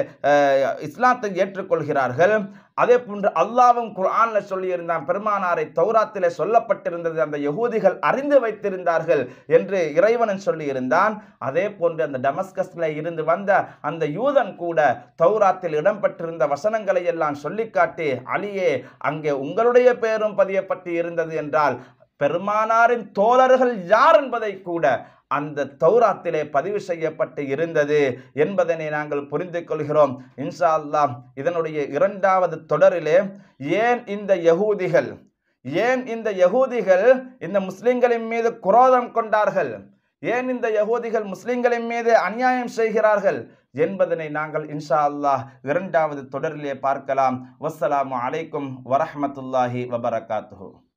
இஸ்லாத்தை ஏற்றுக்கொள்கிறார்கள் அதே போன்று அல்லாவும் குரான்ல சொல்லியிருந்தான் பெருமானாரை தௌராத்திலே சொல்லப்பட்டிருந்தது அந்த யகூதிகள் அறிந்து வைத்திருந்தார்கள் என்று இறைவனன் சொல்லியிருந்தான் அதே போன்று அந்த டமஸ்கஸ்ல இருந்து வந்த அந்த யூதன் கூட தௌராத்தில் இடம்பெற்றிருந்த வசனங்களை எல்லாம் சொல்லிக்காட்டி அலியே அங்கே உங்களுடைய பெயரும் பதியப்பட்டு இருந்தது என்றால் பெருமானாரின் தோழர்கள் யார் என்பதை கூட அந்த தௌராத்திலே பதிவு செய்யப்பட்டு இருந்தது என்பதனை நாங்கள் புரிந்து கொள்கிறோம் இன்ஷா அல்லாம் இதனுடைய இரண்டாவது தொடரிலே ஏன் இந்த யகூதிகள் ஏன் இந்த யகூதிகள் இந்த முஸ்லிம்களின் மீது குரோதம் கொண்டார்கள் ஏன் இந்த யகூதிகள் முஸ்லிம்களின் மீது அநியாயம் செய்கிறார்கள் என்பதனை நாங்கள் இன்ஷா அல்லாஹ் இரண்டாவது தொடரிலே பார்க்கலாம் வசலாம் அலைக்கும் வரஹமத்துல்லாஹி வபரகாத்து